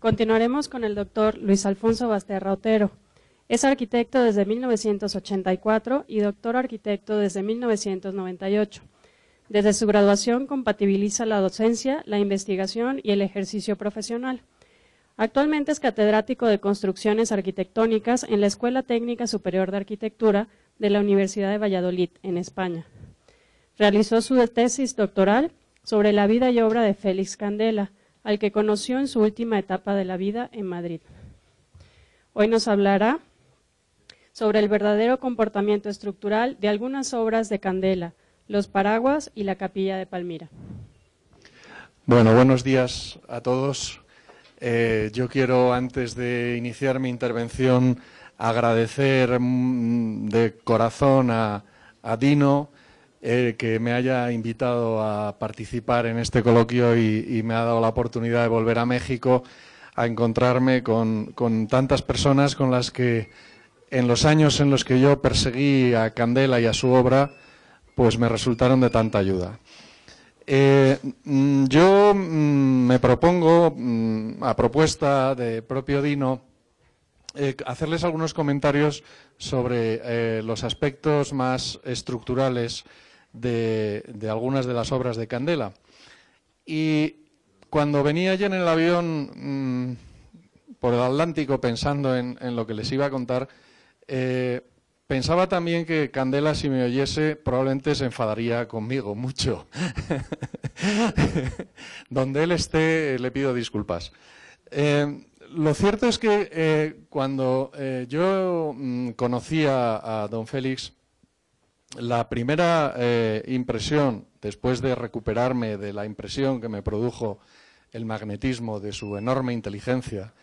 Continuaremos con el doctor Luis Alfonso Basterra Otero. Es arquitecto desde 1984 y doctor arquitecto desde 1998. Desde su graduación compatibiliza la docencia, la investigación y el ejercicio profesional. Actualmente es catedrático de construcciones arquitectónicas en la Escuela Técnica Superior de Arquitectura de la Universidad de Valladolid, en España. Realizó su tesis doctoral sobre la vida y obra de Félix Candela, al que conoció en su última etapa de la vida en Madrid. Hoy nos hablará sobre el verdadero comportamiento estructural de algunas obras de Candela, Los Paraguas y la Capilla de Palmira. Bueno, buenos días a todos. Eh, yo quiero, antes de iniciar mi intervención, agradecer mm, de corazón a Dino que me haya invitado a participar en este coloquio y, me ha dado la oportunidad de volver a México a encontrarme con, tantas personas con las que en los años en los que yo perseguí a Candela y a su obra, pues me resultaron de tanta ayuda. Eh, mm, yo mm, me propongo, mm, a propuesta de propio Dino, eh, hacerles algunos comentarios sobre eh, los aspectos más estructurales de, algunas de las obras de Candela. Y cuando venía ayer en el avión mm, por el Atlántico pensando en, lo que les iba a contar, eh, pensaba también que Candela, si me oyese, probablemente se enfadaría conmigo mucho. Donde él esté, le pido disculpas. Eh, lo cierto es que eh, cuando yo conocía mm, conocí a don Félix, la primera eh, impresión, después de recuperarme de la impresión que me produjo el magnetismo de su enorme inteligencia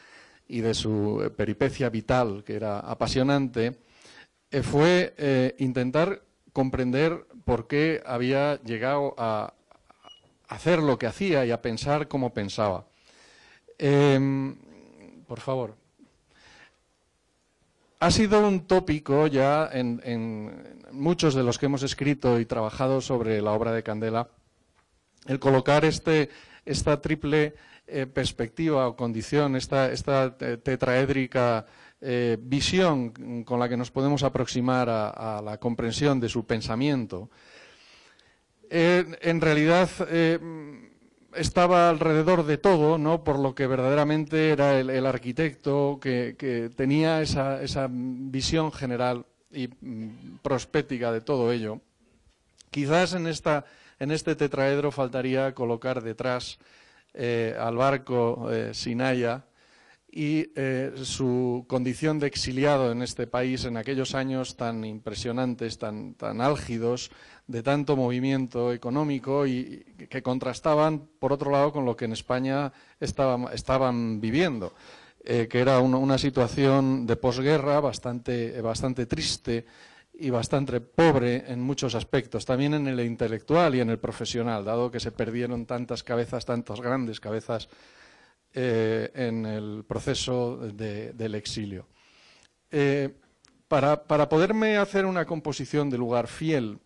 y de su eh, peripecia vital, que era apasionante, eh, fue intentar comprender por qué había llegado a hacer lo que hacía y a pensar como pensaba. Em, por favor ha sido un tópico ya en, muchos de los que hemos escrito y trabajado sobre la obra de Candela, el colocar este, esta triple eh, perspectiva o condición, esta, esta tetraédrica eh, visión con la que nos podemos aproximar a, la comprensión de su pensamiento. Eh, en realidad estaba alrededor de todo, ¿no? por lo que verdaderamente era el, arquitecto que, tenía esa, visión general y mm, prospética de todo ello. Quizás en, este tetraedro faltaría colocar detrás eh, al barco eh, Sinaya, y eh, su condición de exiliado en este país en aquellos años tan impresionantes, tan, álgidos, de tanto movimiento económico y, que contrastaban, por otro lado, con lo que en España estaban viviendo, eh, que era una situación de posguerra bastante, bastante triste y bastante pobre en muchos aspectos, también en el intelectual y en el profesional, dado que se perdieron tantas cabezas, tantas grandes cabezas eh, en el proceso del exilio. Eh, para, poderme hacer una composición de lugar fiel,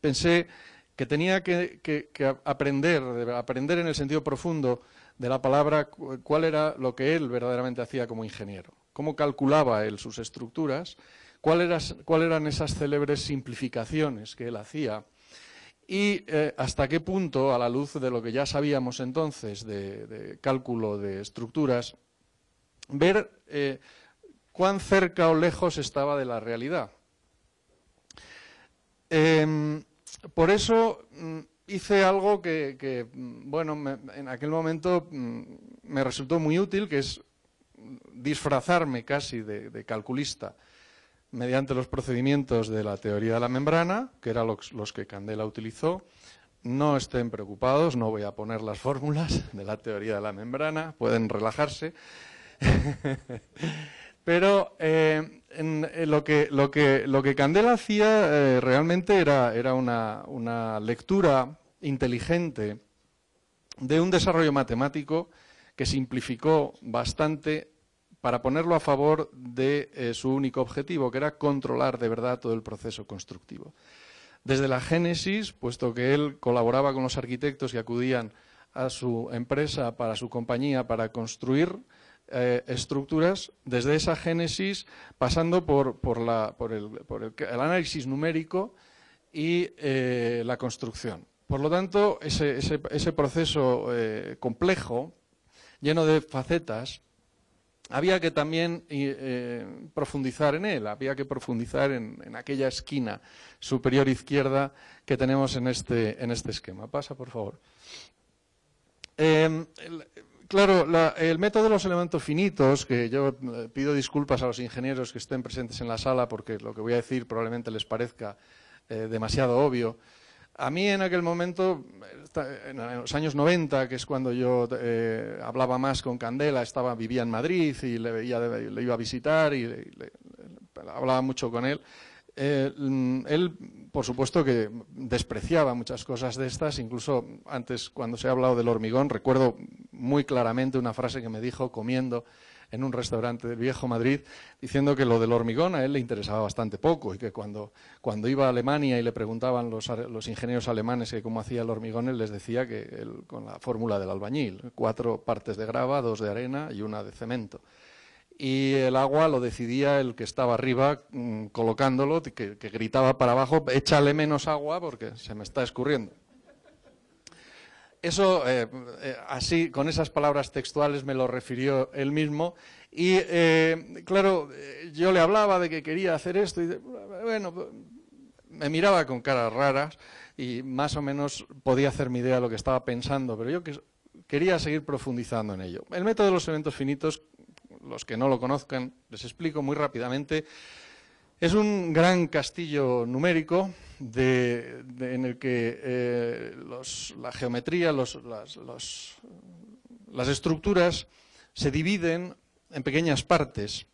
pensé que tenía que, que aprender, aprender en el sentido profundo de la palabra cuál era lo que él verdaderamente hacía como ingeniero, cómo calculaba él sus estructuras, cuáles eran esas célebres simplificaciones que él hacía y eh, hasta qué punto, a la luz de lo que ya sabíamos entonces de, cálculo de estructuras, ver eh, cuán cerca o lejos estaba de la realidad. Em, por eso mm, hice algo que, mm, en aquel momento mm, me resultó muy útil, que es disfrazarme casi de calculista mediante los procedimientos de la teoría de la membrana, que eran los, que Candela utilizó. No estén preocupados, no voy a poner las fórmulas de la teoría de la membrana, pueden relajarse. Pero eh, eh, lo, que, Candela hacía eh, realmente era, una, lectura inteligente de un desarrollo matemático que simplificó bastante para ponerlo a favor de eh, su único objetivo, que era controlar de verdad todo el proceso constructivo. Desde la génesis, puesto que él colaboraba con los arquitectos que acudían a su empresa, para su compañía, para construir eh, estructuras, desde esa génesis, pasando por, el, análisis numérico y eh, la construcción. Por lo tanto, ese proceso complejo, lleno de facetas, había que también eh, profundizar en él, había que profundizar en, aquella esquina superior izquierda que tenemos en este, en este esquema. Pasa, por favor. Em, claro, el método de los elementos finitos, que yo eh, pido disculpas a los ingenieros que estén presentes en la sala porque lo que voy a decir probablemente les parezca eh, demasiado obvio, a mí en aquel momento, en los años 90, que es cuando yo eh, hablaba más con Candela, estaba vivía en Madrid y le, iba a visitar y hablaba mucho con él, eh, mm, él, por supuesto, que despreciaba muchas cosas de estas. Incluso antes, cuando se ha hablado del hormigón, recuerdo muy claramente una frase que me dijo comiendo en un restaurante del viejo Madrid, diciendo que lo del hormigón a él le interesaba bastante poco y que cuando, iba a Alemania y le preguntaban los, los ingenieros alemanes que cómo hacía el hormigón, él les decía que con la fórmula del albañil, cuatro partes de grava, dos de arena y una de cemento y el agua lo decidía el que estaba arriba mm, colocándolo, que, gritaba para abajo, échale menos agua porque se me está escurriendo. Eso, eh, eh, así, con esas palabras textuales me lo refirió él mismo. Y eh, claro, yo le hablaba de que quería hacer esto y bueno, me miraba con caras raras y más o menos podía hacer mi idea de lo que estaba pensando, pero yo quería seguir profundizando en ello. El método de los eventos finitos los que no lo conozcan, les explico muy rápidamente. Es un gran castillo numérico en el que eh, la geometría, las estructuras se dividen en pequeñas partes,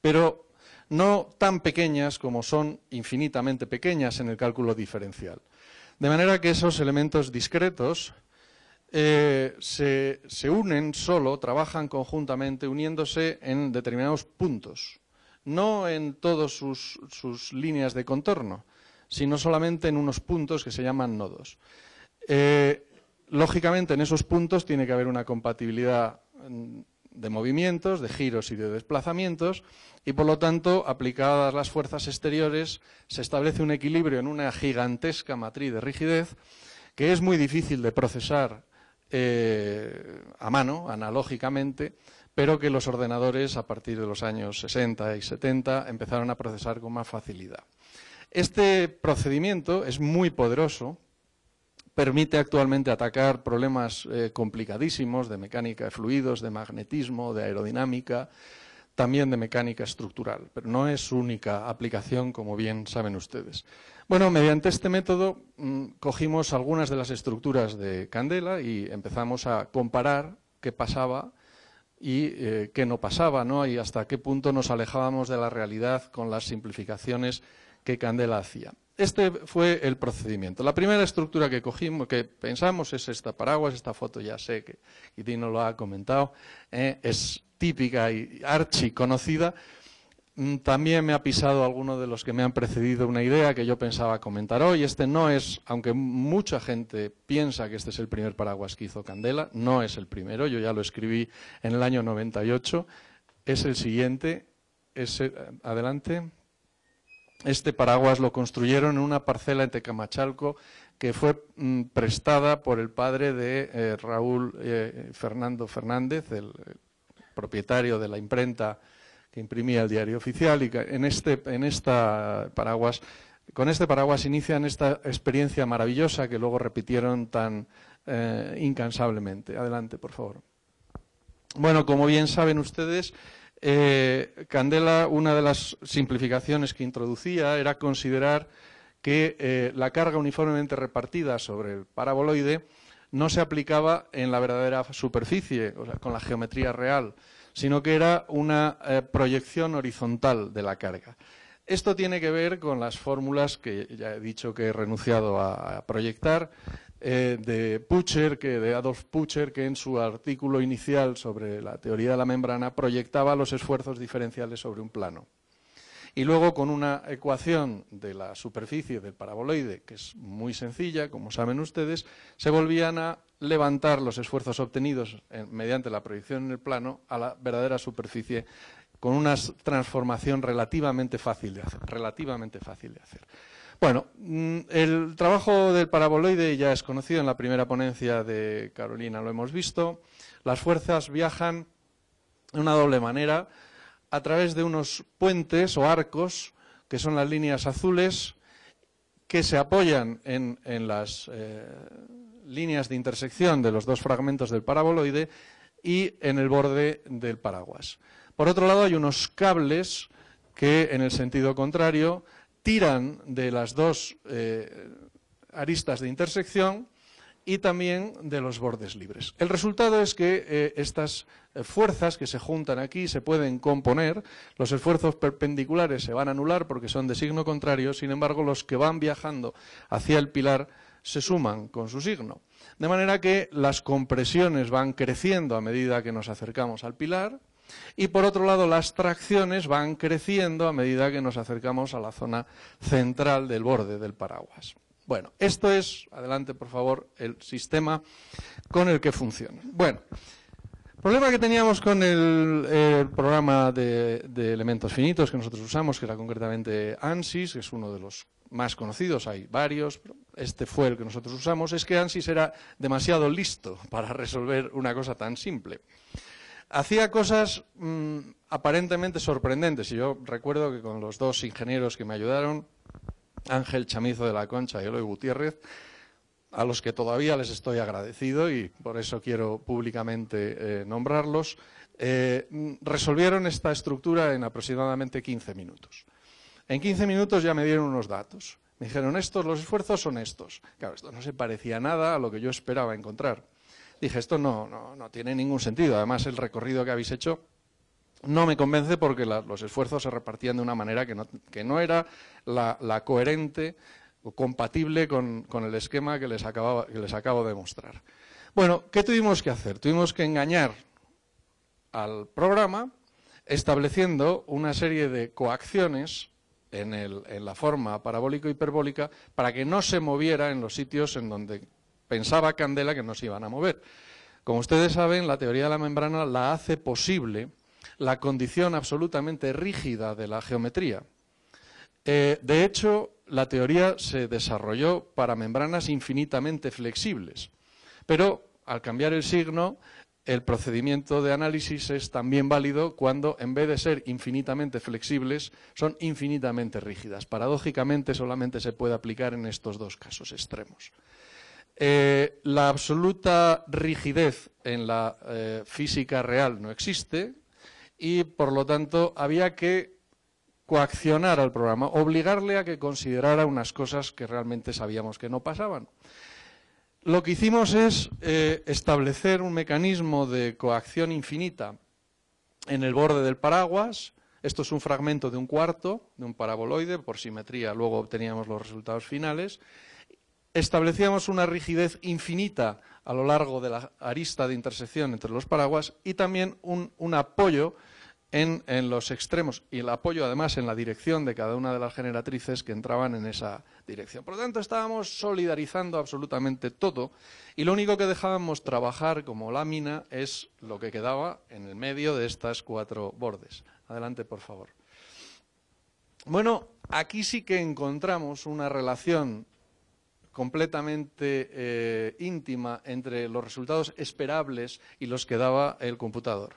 pero no tan pequeñas como son infinitamente pequeñas en el cálculo diferencial. De manera que esos elementos discretos eh, se, unen solo, trabajan conjuntamente, uniéndose en determinados puntos, no en todas sus, líneas de contorno, sino solamente en unos puntos que se llaman nodos. Eh, lógicamente, en esos puntos tiene que haber una compatibilidad mm, de movimientos, de giros y de desplazamientos, y por lo tanto, aplicadas las fuerzas exteriores, se establece un equilibrio en una gigantesca matriz de rigidez que es muy difícil de procesar eh, a mano, analógicamente, pero que los ordenadores a partir de los años 60 y 70 empezaron a procesar con más facilidad. Este procedimiento es muy poderoso, permite actualmente atacar problemas eh, complicadísimos de mecánica de fluidos, de magnetismo, de aerodinámica, también de mecánica estructural, pero no es su única aplicación, como bien saben ustedes. Bueno, mediante este método mm, cogimos algunas de las estructuras de Candela y empezamos a comparar qué pasaba y eh, qué no pasaba, ¿no? Y hasta qué punto nos alejábamos de la realidad con las simplificaciones que Candela hacía. Este fue el procedimiento. La primera estructura que cogimos, que pensamos, es esta paraguas. Esta foto ya sé que no lo ha comentado. ¿eh? es típica y archi conocida. Mm, también me ha pisado alguno de los que me han precedido una idea que yo pensaba comentar hoy. Este no es, aunque mucha gente piensa que este es el primer paraguas que hizo Candela, no es el primero. Yo ya lo escribí en el año 98. Es el siguiente. Eh, adelante. Este paraguas lo construyeron en una parcela en Tecamachalco que fue mm, prestada por el padre de eh, Raúl eh, Fernando Fernández, el, eh, propietario de la imprenta que imprimía el diario oficial. Y en este, en esta paraguas, con este paraguas inician esta experiencia maravillosa que luego repitieron tan incansablemente. Adelante, por favor. Bueno, como bien saben ustedes, eh, Candela, una de las simplificaciones que introducía era considerar que eh, la carga uniformemente repartida sobre el paraboloide no se aplicaba en la verdadera superficie, o sea, con la geometría real, sino que era una eh, proyección horizontal de la carga. Esto tiene que ver con las fórmulas que ya he dicho que he renunciado a proyectar eh, de que, Adolf Pucher, que en su artículo inicial sobre la teoría de la membrana proyectaba los esfuerzos diferenciales sobre un plano. Y luego con una ecuación de la superficie del paraboloide, que es muy sencilla, como saben ustedes, se volvían a levantar los esfuerzos obtenidos eh, mediante la proyección en el plano a la verdadera superficie con una transformación relativamente Relativamente fácil de hacer. Bueno, mm, el trabajo del paraboloide ya es conocido en la primera ponencia de Carolina, lo hemos visto. Las fuerzas viajan de una doble manera, a través de unos puentes o arcos, que son las líneas azules, que se apoyan en, las eh, líneas de intersección de los dos fragmentos del paraboloide y en el borde del paraguas. Por otro lado, hay unos cables que, en el sentido contrario, tiran de las dos eh, aristas de intersección y también de los bordes libres. El resultado es que eh, estas eh, fuerzas que se juntan aquí se pueden componer, los esfuerzos perpendiculares se van a anular porque son de signo contrario, sin embargo los que van viajando hacia el pilar se suman con su signo. De manera que las compresiones van creciendo a medida que nos acercamos al pilar, y por otro lado, las tracciones van creciendo a medida que nos acercamos a la zona central del borde del paraguas. Bueno, esto es, adelante por favor, el sistema con el que funciona. Bueno, problema que teníamos con el, programa de, elementos finitos que nosotros usamos, que era concretamente ANSYS, que es uno de los más conocidos, hay varios, este fue el que nosotros usamos, es que ANSYS era demasiado listo para resolver una cosa tan simple. Hacía cosas mm, aparentemente sorprendentes. Y yo recuerdo que con los dos ingenieros que me ayudaron, Ángel Chamizo de la Concha y Eloy Gutiérrez, a los que todavía les estoy agradecido y por eso quiero públicamente eh, nombrarlos, eh, mm, resolvieron esta estructura en aproximadamente 15 minutos. En 15 minutos ya me dieron unos datos. Me dijeron, estos, los esfuerzos son estos. Claro, esto no se parecía nada a lo que yo esperaba encontrar dije, esto no, no, tiene ningún sentido. Además, el recorrido que habéis hecho no me convence porque los esfuerzos se repartían de una manera que no, era la, coherente o compatible con, el esquema que les, que les acabo de mostrar. Bueno, ¿qué tuvimos que hacer? Tuvimos que engañar al programa estableciendo una serie de coacciones en, en la forma parabólico-hiperbólica para que no se moviera en los sitios en donde pensaba Candela que no se iban a mover. Como ustedes saben, la teoría de la membrana la hace posible la condición absolutamente rígida de la geometría. Eh, de hecho, la teoría se desarrolló para membranas infinitamente flexibles, pero al cambiar el signo, el procedimiento de análisis es también válido cuando, en vez de ser infinitamente flexibles, son infinitamente rígidas. Paradójicamente, solamente se puede aplicar en estos dos casos extremos. Eh, la absoluta rigidez en la eh, física real no existe y, por lo tanto, había que coaccionar al programa, obligarle a que considerara unas cosas que realmente sabíamos que no pasaban. Lo que hicimos es eh, establecer un mecanismo de coacción infinita en el borde del paraguas. Esto es un fragmento de un cuarto, de un paraboloide, por simetría luego obteníamos los resultados finales establecíamos una rigidez infinita a lo largo de la arista de intersección entre los paraguas y también un, apoyo en, en, los extremos y el apoyo además en la dirección de cada una de las generatrices que entraban en esa dirección. Por lo tanto, estábamos solidarizando absolutamente todo y lo único que dejábamos trabajar como lámina es lo que quedaba en el medio de estas cuatro bordes. Adelante, por favor. Bueno, aquí sí que encontramos una relación completamente eh, íntima entre los resultados esperables y los que daba el computador.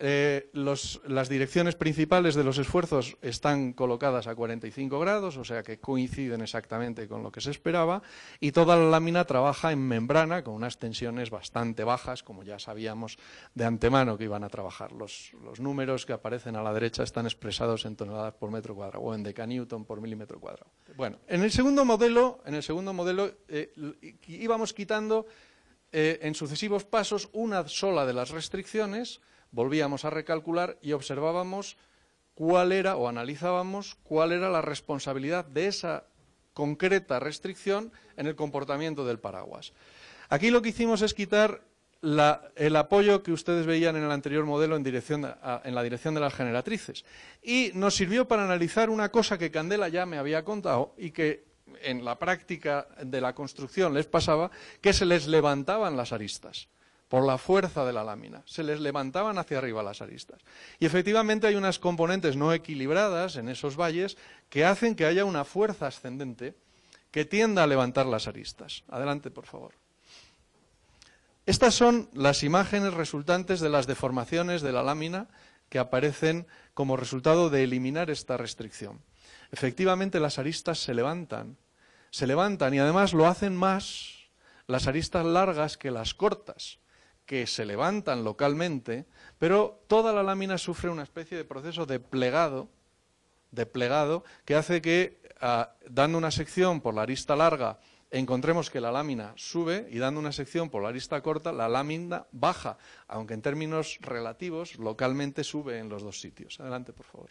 Eh, las direcciones principales de los esfuerzos están colocadas a 45 grados, o sea que coinciden exactamente con lo que se esperaba, y toda la lámina trabaja en membrana con unas tensiones bastante bajas, como ya sabíamos de antemano que iban a trabajar. Los, los números que aparecen a la derecha están expresados en toneladas por metro cuadrado o en decanewton por milímetro cuadrado. Bueno, en el segundo modelo, en el segundo modelo eh, íbamos quitando eh, en sucesivos pasos una sola de las restricciones, volvíamos a recalcular y observábamos cuál era o analizábamos cuál era la responsabilidad de esa concreta restricción en el comportamiento del paraguas. Aquí lo que hicimos es quitar el apoyo que ustedes veían en el anterior modelo en, en la dirección de las generatrices. Y nos sirvió para analizar una cosa que Candela ya me había contado y que en la práctica de la construcción les pasaba, que se les levantaban las aristas por la fuerza de la lámina. Se les levantaban hacia arriba las aristas. Y efectivamente hay unas componentes no equilibradas en esos valles que hacen que haya una fuerza ascendente que tienda a levantar las aristas. Adelante, por favor. Estas son las imágenes resultantes de las deformaciones de la lámina que aparecen como resultado de eliminar esta restricción. Efectivamente, las aristas se levantan, se levantan y además lo hacen más las aristas largas que las cortas, que se levantan localmente, pero toda la lámina sufre una especie de proceso de plegado, de plegado que hace que, ah, dando una sección por la arista larga, encontremos que la lámina sube y dando una sección por la arista corta, la lámina baja, aunque en términos relativos localmente sube en los dos sitios. Adelante, por favor.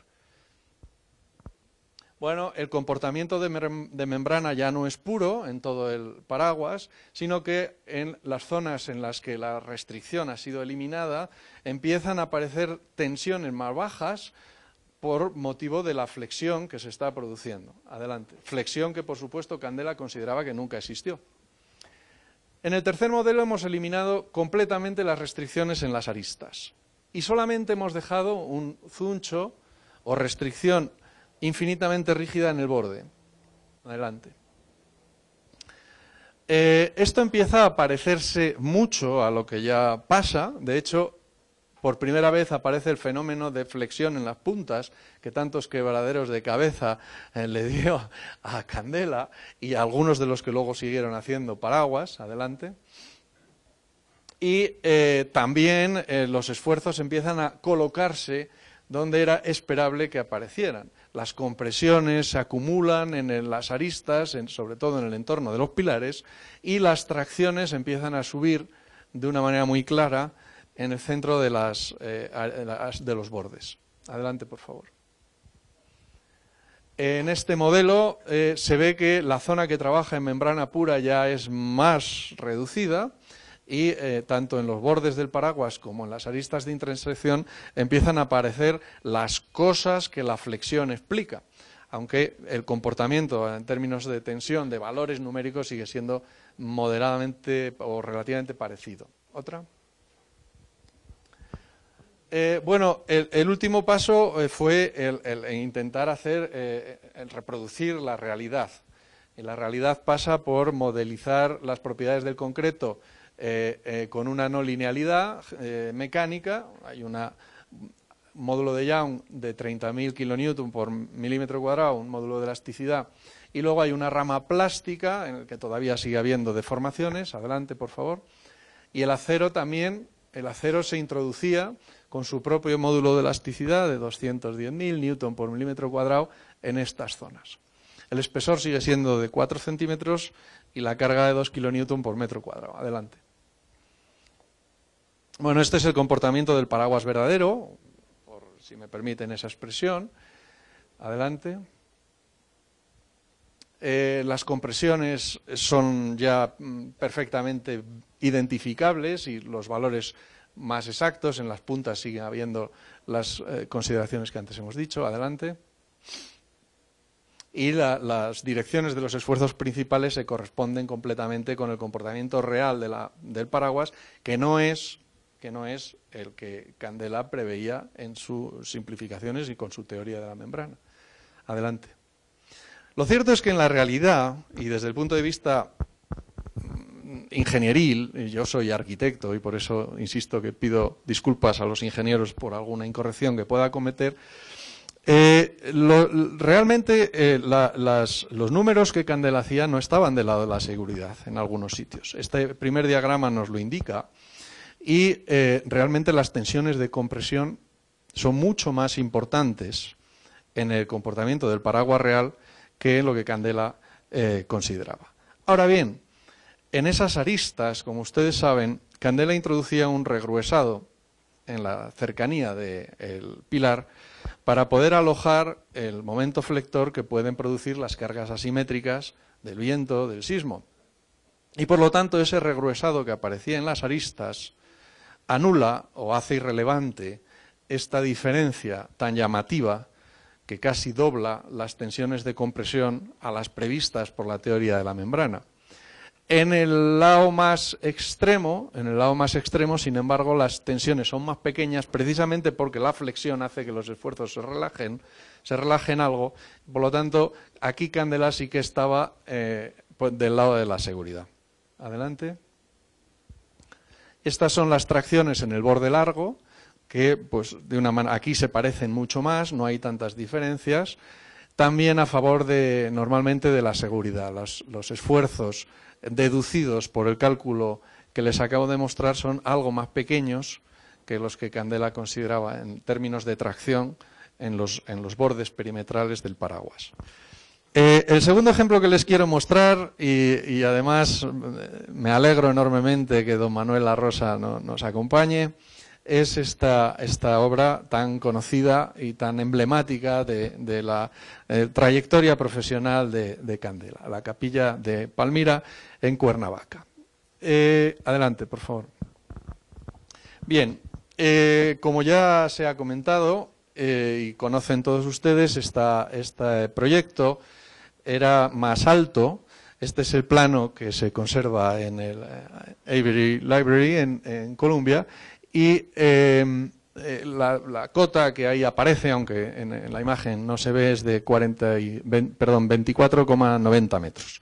Bueno, el comportamiento de, de, membrana ya no es puro en todo el paraguas, sino que en las zonas en las que la restricción ha sido eliminada empiezan a aparecer tensiones más bajas por motivo de la flexión que se está produciendo. Adelante. Flexión que, por supuesto, Candela consideraba que nunca existió. En el tercer modelo hemos eliminado completamente las restricciones en las aristas y solamente hemos dejado un zuncho o restricción infinitamente rígida en el borde. Adelante. Eh, esto empieza a parecerse mucho a lo que ya pasa. De hecho, por primera vez aparece el fenómeno de flexión en las puntas que tantos quebraderos de cabeza eh, le dio a Candela y a algunos de los que luego siguieron haciendo paraguas. Adelante. Y eh, también eh, los esfuerzos empiezan a colocarse donde era esperable que aparecieran. Las compresiones se acumulan en las aristas, sobre todo en el entorno de los pilares, y las tracciones empiezan a subir de una manera muy clara en el centro eh, de, los bordes. Adelante, por favor. En este modelo eh, se ve que la zona que trabaja en membrana pura ya es más reducida y eh, tanto en los bordes del paraguas como en las aristas de intersección empiezan a aparecer las cosas que la flexión explica, aunque el comportamiento en términos de tensión, de valores numéricos, sigue siendo moderadamente o relativamente parecido. ¿Otra? Eh, bueno, el, último paso eh, fue intentar hacer, eh, reproducir la realidad. Y la realidad pasa por modelizar las propiedades del concreto con una no linealidad mecánica. Hay un módulo de Young de 30.000 kN por milímetro cuadrado, un módulo de elasticidad. Y luego hay una rama plástica, en la que todavía sigue habiendo deformaciones. Adelante, por favor. Y el acero también, el acero se introducía con su propio módulo de elasticidad de 210.000 newton por milímetro cuadrado en estas zonas. El espesor sigue siendo de 4 centímetros y la carga de 2 kilonewton por metro cuadrado. Adelante. Bueno, este es el comportamiento del paraguas verdadero, por, si me permiten esa expresión. Adelante. Eh, las compresiones son ya mm, perfectamente identificables y los valores más exactos. En las puntas siguen habiendo las eh, consideraciones que antes hemos dicho. Adelante. Y las direcciones de los esfuerzos principales se corresponden completamente con el comportamiento real del paraguas, que no es que no es el que Candela preveía en sus simplificaciones y con su teoría de la membrana. Adelante. Lo cierto es que en la realidad, y desde el punto de vista ingenieril, yo soy arquitecto y por eso insisto que pido disculpas a los ingenieros por alguna incorrección que pueda cometer, eh, realmente eh, los números que Candela hacía no estaban del lado de la seguridad en algunos sitios. Este primer diagrama nos lo indica y eh, realmente las tensiones de compresión son mucho más importantes en el comportamiento del paraguas real que lo que Candela consideraba. Ahora bien, en esas aristas, como ustedes saben, Candela introducía un regruesado en la cercanía del pilar para poder alojar el momento flector que pueden producir las cargas asimétricas del viento, del sismo. Y por lo tanto ese regruesado que aparecía en las aristas anula o hace irrelevante esta diferencia tan llamativa que casi dobla las tensiones de compresión a las previstas por la teoría de la membrana. En el lado más extremo, en el lado más extremo, sin embargo, las tensiones son más pequeñas precisamente porque la flexión hace que los esfuerzos se relajen, se relajen algo. Por lo tanto, aquí Candela sí que estaba eh, pues, del lado de la seguridad. Adelante. Estas son las tracciones en el borde largo, que pues de una manera aquí se parecen mucho más, no hay tantas diferencias. También a favor de normalmente de la seguridad, los esfuerzos deducidos por el cálculo que les acabo de mostrar son algo más pequeños que los que Candela consideraba en términos de tracción en los, en los bordes perimetrales del paraguas. Eh, el segundo ejemplo que les quiero mostrar, y, además eh, me alegro enormemente que don Manuel La Rosa nos acompañe, es esta, esta obra tan conocida y tan emblemática de, la eh, trayectoria profesional de, Candela, la capilla de Palmira en Cuernavaca. Eh, adelante, por favor. Bien, eh, como ya se ha comentado y conocen todos ustedes, este proyecto era más alto, este es el plano que se conserva en el Avery Library en Colombia y em, eh, la, cota que ahí aparece, aunque en, la imagen no se ve, es de 24,90 metros.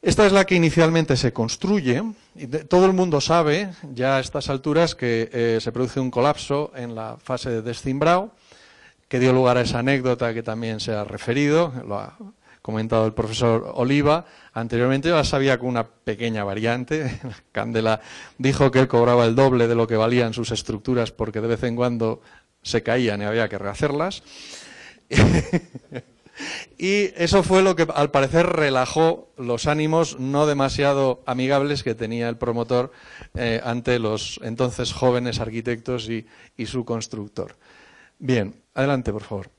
Esta es la que inicialmente se construye. Y todo el mundo sabe, ya a estas alturas, que eh, se produce un colapso en la fase de descimbrado, que dio lugar a esa anécdota que también se ha referido, comentado el profesor Oliva. Anteriormente ya sabía con una pequeña variante. Candela dijo que él cobraba el doble de lo que valían sus estructuras porque de vez en cuando se caían y había que rehacerlas. y eso fue lo que al parecer relajó los ánimos no demasiado amigables que tenía el promotor eh, ante los entonces jóvenes arquitectos y su constructor. Bien, adelante, por favor.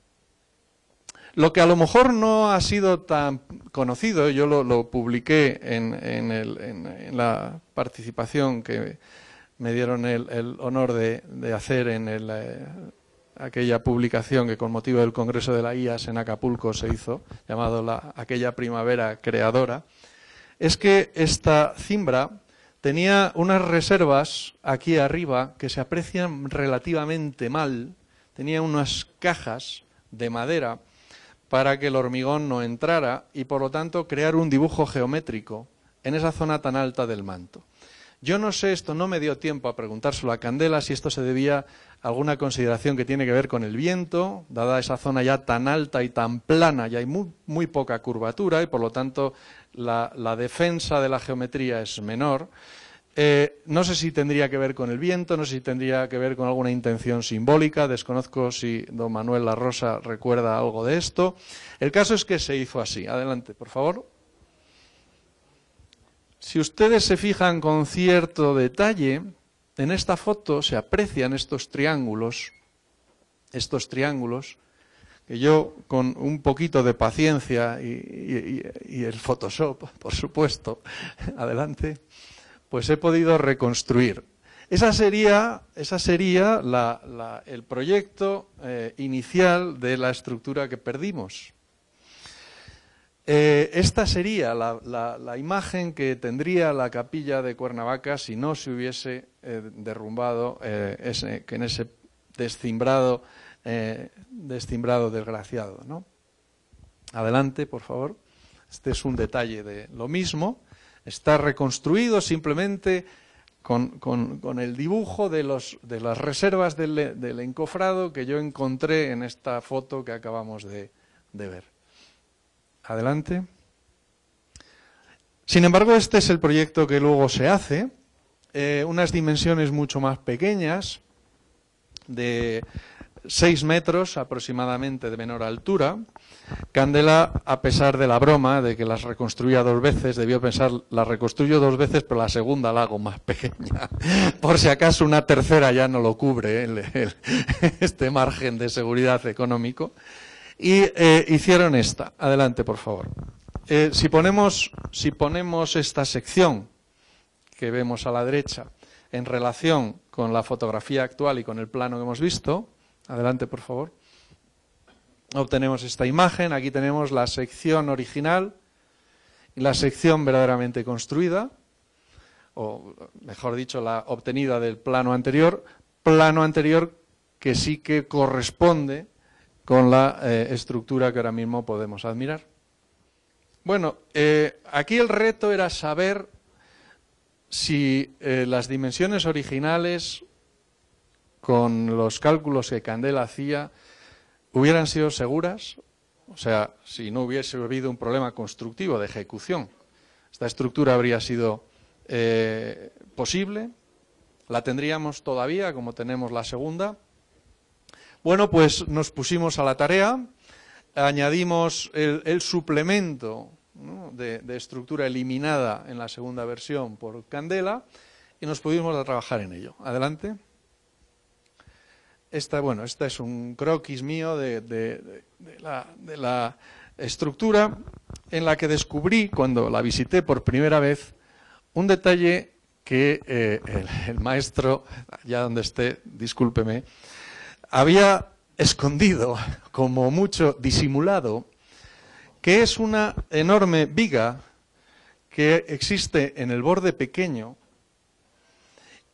Lo que a lo mejor no ha sido tan conocido, yo lo, publiqué en, la participación que me dieron el, honor de, hacer en eh, aquella publicación que con motivo del Congreso de la IAS en Acapulco se hizo, llamado aquella primavera creadora, es que esta cimbra tenía unas reservas aquí arriba que se aprecian relativamente mal, tenía unas cajas de madera para que el hormigón no entrara y por lo tanto crear un dibujo geométrico en esa zona tan alta del manto. Yo no sé, esto no me dio tiempo a preguntárselo a Candela si esto se debía a alguna consideración que tiene que ver con el viento, dada esa zona ya tan alta y tan plana, ya hay muy, poca curvatura y por lo tanto la defensa de la geometría es menor. Eh, no sé si tendría que ver con el viento, no sé si tendría que ver con alguna intención simbólica, desconozco si don Manuel La Rosa recuerda algo de esto. El caso es que se hizo así. Adelante, por favor. Si ustedes se fijan con cierto detalle, en esta foto se aprecian estos triángulos, estos triángulos, que yo con un poquito de paciencia y el Photoshop, por supuesto, adelante pues he podido reconstruir. Esa sería, esa sería el proyecto eh, inicial de la estructura que perdimos. Eh, esta sería la, imagen que tendría la capilla de Cuernavaca si no se hubiese eh, derrumbado en ese descimbrado, desgraciado. ¿no? Adelante, por favor. Este es un detalle de lo mismo está reconstruido simplemente con, el dibujo de, las reservas del, encofrado que yo encontré en esta foto que acabamos de, ver. Adelante. Sin embargo, este es el proyecto que luego se hace, eh, unas dimensiones mucho más pequeñas, de Seis metros aproximadamente de menor altura. Candela, a pesar de la broma de que las reconstruía dos veces, debió pensar, las reconstruyo dos veces, pero la segunda la hago más pequeña. Por si acaso una tercera ya no lo cubre ¿eh? este margen de seguridad económico. Y eh, hicieron esta. Adelante, por favor. Eh, si ponemos esta sección que vemos a la derecha en relación con la fotografía actual y con el plano que hemos visto, Adelante, por favor. Obtenemos esta imagen. Aquí tenemos la sección original y la sección verdaderamente construida, o mejor dicho, la obtenida del plano anterior, plano anterior que sí que corresponde con la eh, estructura que ahora mismo podemos admirar. Bueno, eh, aquí el reto era saber si eh, las dimensiones originales con los cálculos que Candela hacía, hubieran sido seguras, o sea, si no hubiese habido un problema constructivo de ejecución, esta estructura habría sido eh, posible, la tendríamos todavía, como tenemos la segunda. Bueno, pues nos pusimos a la tarea, añadimos el, suplemento de, estructura eliminada en la segunda versión por Candela y nos pudimos trabajar en ello. Adelante esta, bueno, esta es un croquis mío de, la, estructura en la que descubrí, cuando la visité por primera vez, un detalle que eh, el, maestro, ya donde esté, discúlpeme, había escondido, como mucho disimulado, que es una enorme viga que existe en el borde pequeño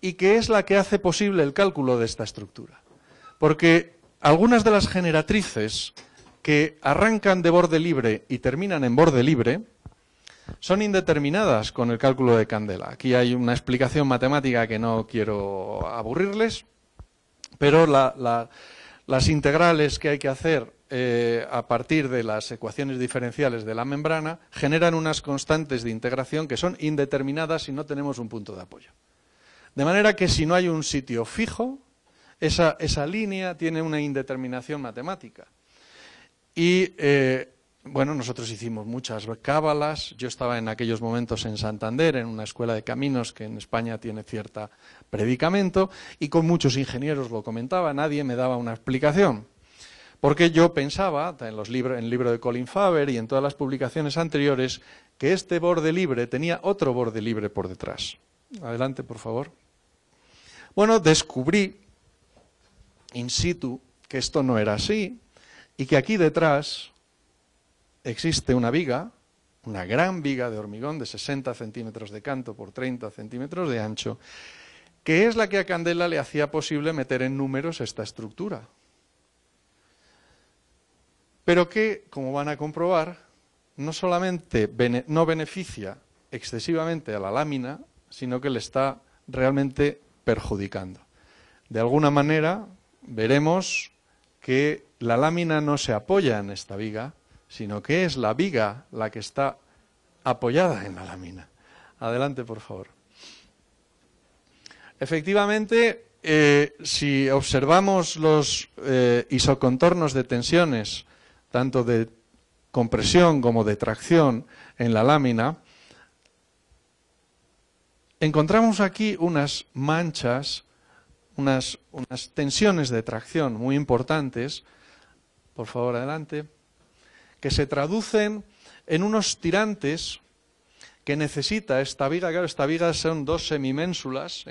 y que es la que hace posible el cálculo de esta estructura. Porque algunas de las generatrices que arrancan de borde libre y terminan en borde libre son indeterminadas con el cálculo de Candela. Aquí hay una explicación matemática que no quiero aburrirles, pero las integrales que hay que hacer eh, a partir de las ecuaciones diferenciales de la membrana generan unas constantes de integración que son indeterminadas si no tenemos un punto de apoyo. De manera que si no hay un sitio fijo, esa, línea tiene una indeterminación matemática. Y eh, bueno, nosotros hicimos muchas cábalas. Yo estaba en aquellos momentos en Santander, en una escuela de caminos que en España tiene cierta predicamento, y con muchos ingenieros lo comentaba, nadie me daba una explicación. Porque yo pensaba, en, los en el libro de Colin Faber y en todas las publicaciones anteriores, que este borde libre tenía otro borde libre por detrás. Adelante, por favor. Bueno, descubrí in situ que esto no era así y que aquí detrás existe una viga, una gran viga de hormigón de 60 centímetros de canto por 30 centímetros de ancho, que es la que a Candela le hacía posible meter en números esta estructura. Pero que, como van a comprobar, no solamente no beneficia excesivamente a la lámina, sino que le está realmente perjudicando. De alguna manera, veremos que la lámina no se apoya en esta viga, sino que es la viga la que está apoyada en la lámina. Adelante, por favor. Efectivamente, eh, si observamos los eh, isocontornos de tensiones, tanto de compresión como de tracción en la lámina, encontramos aquí unas manchas unas, tensiones de tracción muy importantes, por favor adelante, que se traducen en unos tirantes que necesita esta viga. Claro, esta viga son dos semiménsulas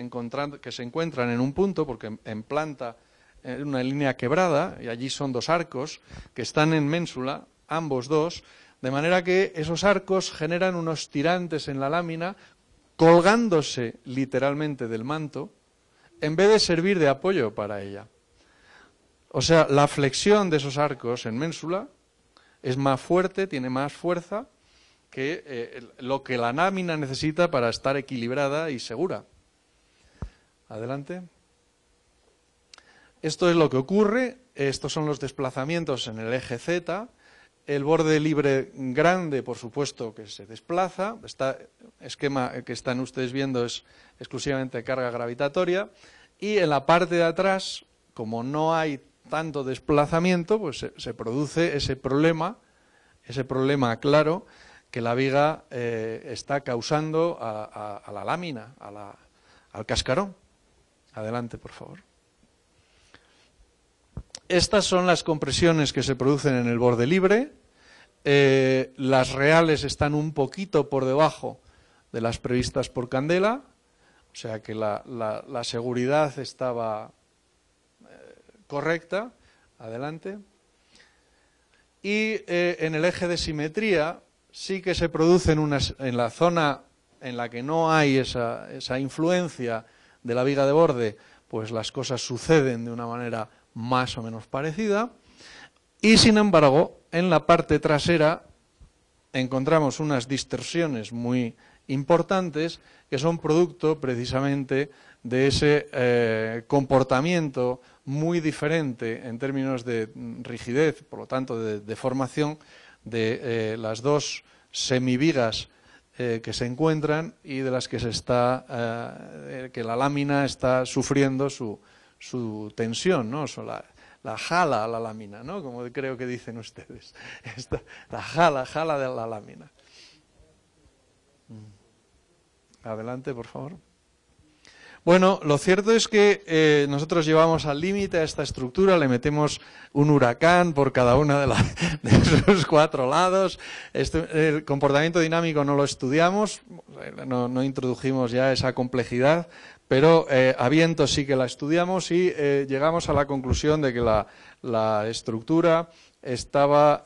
que se encuentran en un punto, porque en planta en una línea quebrada, y allí son dos arcos que están en ménsula, ambos dos, de manera que esos arcos generan unos tirantes en la lámina, colgándose literalmente del manto, en vez de servir de apoyo para ella. O sea, la flexión de esos arcos en ménsula es más fuerte, tiene más fuerza que eh, lo que la námina necesita para estar equilibrada y segura. Adelante. Esto es lo que ocurre, estos son los desplazamientos en el eje Z, el borde libre grande, por supuesto, que se desplaza, este esquema que están ustedes viendo es exclusivamente carga gravitatoria. Y en la parte de atrás, como no hay tanto desplazamiento, pues se, produce ese problema, ese problema claro que la viga eh, está causando a, la lámina, al cascarón. Adelante, por favor. Estas son las compresiones que se producen en el borde libre. Eh, las reales están un poquito por debajo de las previstas por Candela. O sea que la, seguridad estaba eh, correcta. Adelante. Y eh, en el eje de simetría sí que se producen en la zona en la que no hay esa, esa influencia de la viga de borde, pues las cosas suceden de una manera más o menos parecida. Y sin embargo, en la parte trasera encontramos unas distorsiones muy importantes que son producto precisamente de ese eh, comportamiento muy diferente en términos de rigidez, por lo tanto de, deformación, formación, de eh, las dos semivigas eh, que se encuentran y de las que se está, que la lámina está sufriendo su, tensión, ¿no? la, jala a la lámina, ¿no? Como creo que dicen ustedes. la jala, jala de la lámina. Mm. Adelante, por favor. Bueno, lo cierto es que eh, nosotros llevamos al límite a esta estructura, le metemos un huracán por cada uno de, esos cuatro lados. Este, el comportamiento dinámico no lo estudiamos, no, introdujimos ya esa complejidad, pero eh, a viento sí que la estudiamos y eh, llegamos a la conclusión de que la, la estructura estaba,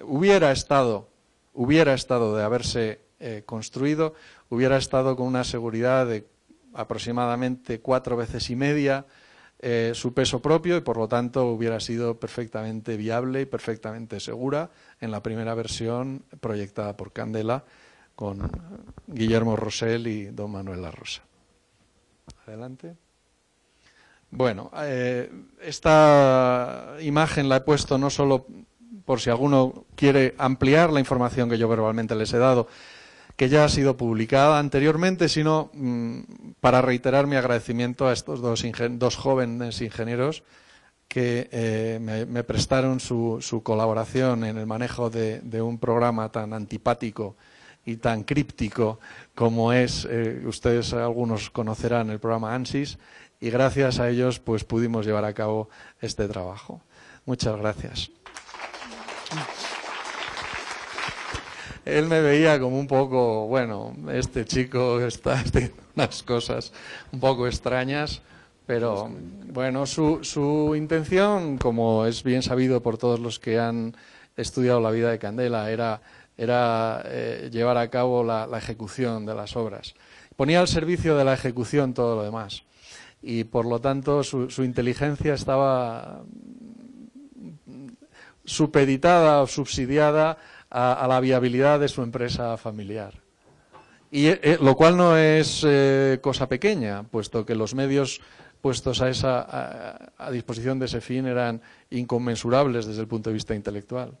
hubiera estado, hubiera estado de haberse eh, construido, hubiera estado con una seguridad de aproximadamente cuatro veces y media eh, su peso propio y por lo tanto hubiera sido perfectamente viable y perfectamente segura en la primera versión proyectada por Candela con Guillermo Rosell y don Manuel Arrosa Adelante. Bueno, eh, esta imagen la he puesto no solo por si alguno quiere ampliar la información que yo verbalmente les he dado, que ya ha sido publicada anteriormente, sino mm, para reiterar mi agradecimiento a estos dos, jóvenes ingenieros que eh, me, prestaron su, colaboración en el manejo de, un programa tan antipático y tan críptico como es, eh, ustedes algunos conocerán el programa ANSYS, y gracias a ellos pues pudimos llevar a cabo este trabajo. Muchas gracias. él me veía como un poco, bueno, este chico está haciendo unas cosas un poco extrañas, pero bueno, su, intención, como es bien sabido por todos los que han estudiado la vida de Candela, era, era eh, llevar a cabo la, ejecución de las obras. Ponía al servicio de la ejecución todo lo demás. Y por lo tanto su, su inteligencia estaba supeditada o subsidiada a, la viabilidad de su empresa familiar. Y eh, eh, lo cual no es eh, cosa pequeña, puesto que los medios puestos a, esa, a disposición de ese fin eran inconmensurables desde el punto de vista intelectual.